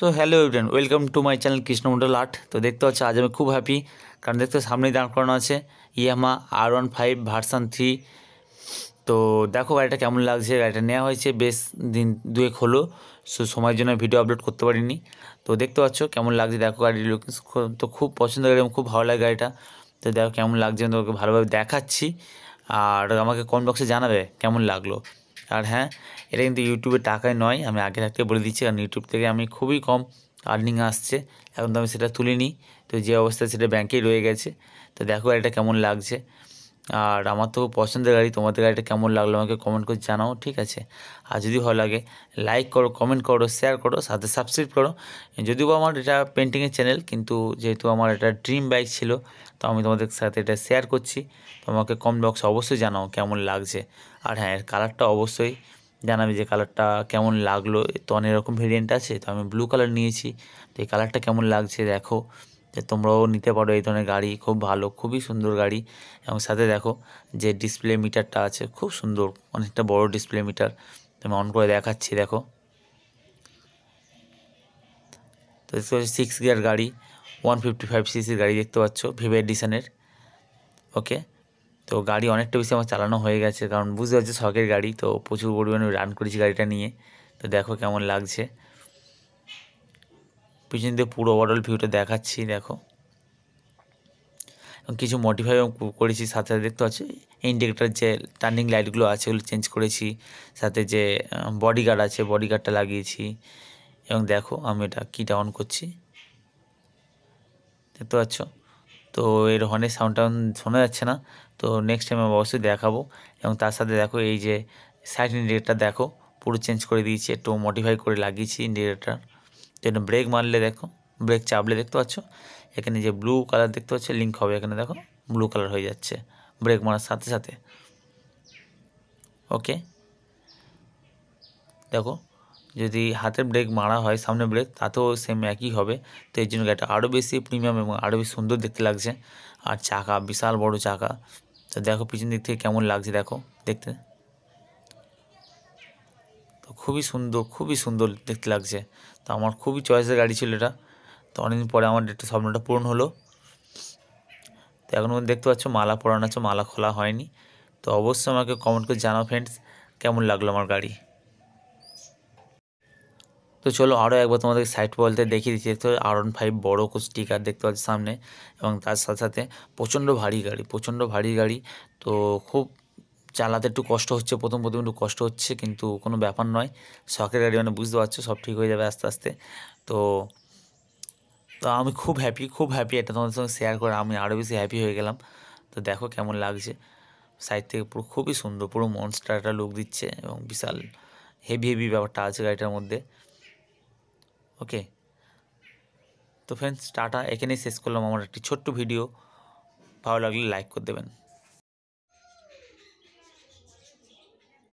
so hello everyone welcome to my channel Krishna Mondal art তো দেখতে পাচ্ছ আজ আমি খুব হ্যাপি কারণ দেখতে সামনেই দাঁড় করানো আছে Yamaha R one five version three তো দেখো গাড়িটা কেমন লাগছে গাড়িটা নেওয়া হয়েছে বেশ দিন দুয়েক হলো সো সময়ের জন্য ভিডিও আপলোড করতে পারিনি তো দেখতে পাচ্ছ কেমন লাগছে দেখো গাড়ির লুক তো খুব পছন্দ গাড়ি খুব ভালো লাগে গাড়িটা তো দেখো কেমন লাগছে তোমাকে ভালোভাবে দেখাচ্ছি আর আমাকে কমেন্ট বক্সে জানাবে কেমন লাগলো আর হ্যাঁ এটা কিন্তু ইউটিউবে টাকায় নয় আমি আগে থাকতে বলে দিচ্ছি কারণ ইউটিউব থেকে আমি খুবই কম আর্নিং আসছে এখন তো আমি সেটা তুলিনি তো যে অবস্থা সেটা ব্যাংকেই রয়ে গেছে তো দেখো গাড়িটা কেমন লাগছে আর আমার তো পছন্দের গাড়ি তোমাদের গাড়িটা কেমন লাগলো আমাকে কমেন্ট করে জানাও ঠিক আছে আর যদি ভালো লাগে লাইক করো কমেন্ট করো শেয়ার করো সাথে সাবস্ক্রাইব করো যদিও আমার এটা পেন্টিংয়ের চ্যানেল কিন্তু যেহেতু আমার এটা ড্রিম বাইক ছিল তো আমি তোমাদের সাথে এটা শেয়ার করছি তোমাকে কমেন্ট বক্সে অবশ্যই জানাও কেমন লাগছে আর হ্যাঁ এর কালারটা অবশ্যই জানাবে যে কালারটা কেমন লাগলো তো অনেক রকম ভেরিয়েন্ট আছে তো আমি ব্লু কালার নিয়েছি তো এই কালারটা কেমন লাগছে দেখো যে তোমরাও নিতে পারো এই ধরনের গাড়ি খুব ভালো খুবই সুন্দর গাড়ি এবং সাথে দেখো যে ডিসপ্লে মিটারটা আছে খুব সুন্দর অনেকটা বড় ডিসপ্লে মিটার আমি অন করে দেখাচ্ছি দেখো তো সিক্স গিয়ার গাড়ি ওয়ান ফিফটি ফাইভ সিসির গাড়ি দেখতে পাচ্ছ ভিভের ডিসানের ওকে তো গাড়ি অনেকটা বেশি আমার চালানো হয়ে গেছে কারণ বুঝতে পারছি শখের গাড়ি তো প্রচুর পরিমাণে রান করেছি গাড়িটা নিয়ে তো দেখো কেমন লাগছে পিছন দিয়ে পুরো ওভারঅল ভিউটা দেখাচ্ছি দেখো কিছু মডিফাই করেছি সাথে সাথে দেখতে পাচ্ছি ইন্ডিকেটার যে টার্নিং লাইটগুলো আছে ওগুলো চেঞ্জ করেছি সাথে যে বডি গার্ড আছে বডি গার্ডটা লাগিয়েছি এবং দেখো আমি এটা কিটা অন করছি দেখতে পাচ্ছ তো এর হর্নের সাউন্ড টাউন্ড শোনা যাচ্ছে না তো নেক্সট টাইম আমি অবশ্যই দেখাবো এবং তার সাথে দেখো এই যে সাইড ইন্ডিকেটার দেখো পুরো চেঞ্জ করে দিয়েছি একটু মডিফাই করে লাগিয়েছি ইন্ডিকেটার যেন ব্রেক মারলে দেখো ব্রেক চাপলে দেখতে পাচ্ছ এখানে যে ব্লু কালার দেখতে পাচ্ছ লিঙ্ক হবে এখানে দেখো ব্লু কালার হয়ে যাচ্ছে ব্রেক মারার সাথে সাথে ওকে দেখো যদি হাতের ব্রেক মারা হয় সামনে ব্রেক তাতেও সেম একই হবে তো এই জন্য গাড়িটা আরও বেশি প্রিমিয়াম এবং আরও বেশি সুন্দর দেখতে লাগছে আর চাকা বিশাল বড় চাকা তো দেখো পিছন দিক থেকে কেমন লাগছে দেখো দেখতে তো খুবই সুন্দর খুবই সুন্দর দেখতে লাগছে তো আমার খুবই চয়েসের গাড়ি ছিল এটা তো অনেকদিন পরে আমার একটু স্বপ্নটা পূরণ হলো তো এখন দেখতে পাচ্ছ মালা পরানো আছে মালা খোলা হয়নি তো অবশ্যই আমাকে কমেন্ট করে জানাও ফ্রেন্ডস কেমন লাগলো আমার গাড়ি তো চলো আরও একবার তোমাদের সাইট বলতে দেখিয়ে দিচ্ছি তো আর ওয়ান ফাইভ বড়ো স্টিকার দেখতে পাচ্ছি সামনে এবং তার সাথে সাথে প্রচণ্ড ভারী গাড়ি প্রচণ্ড ভারী গাড়ি তো খুব চালাতে একটু কষ্ট হচ্ছে প্রথম প্রথম একটু কষ্ট হচ্ছে কিন্তু কোনো ব্যাপার নয় শখের গাড়ি মানে বুঝতে পারছো সব ঠিক হয়ে যাবে আস্তে আস্তে তো তো আমি খুব হ্যাপি খুব হ্যাপি এটা তোমাদের সঙ্গে শেয়ার করে আমি আরও বেশি হ্যাপি হয়ে গেলাম তো দেখো কেমন লাগছে সাইড থেকে পুরো খুবই সুন্দর পুরো মনস্টার একটা লুক দিচ্ছে এবং বিশাল হেভি হেভি ব্যাপারটা আছে গাড়িটার মধ্যে ওকে তো ফ্রেন্ডস টাটা এখানেই শেষ করলাম আমার একটি ছোট্ট ভিডিও ভালো লাগলে লাইক করে দেবেন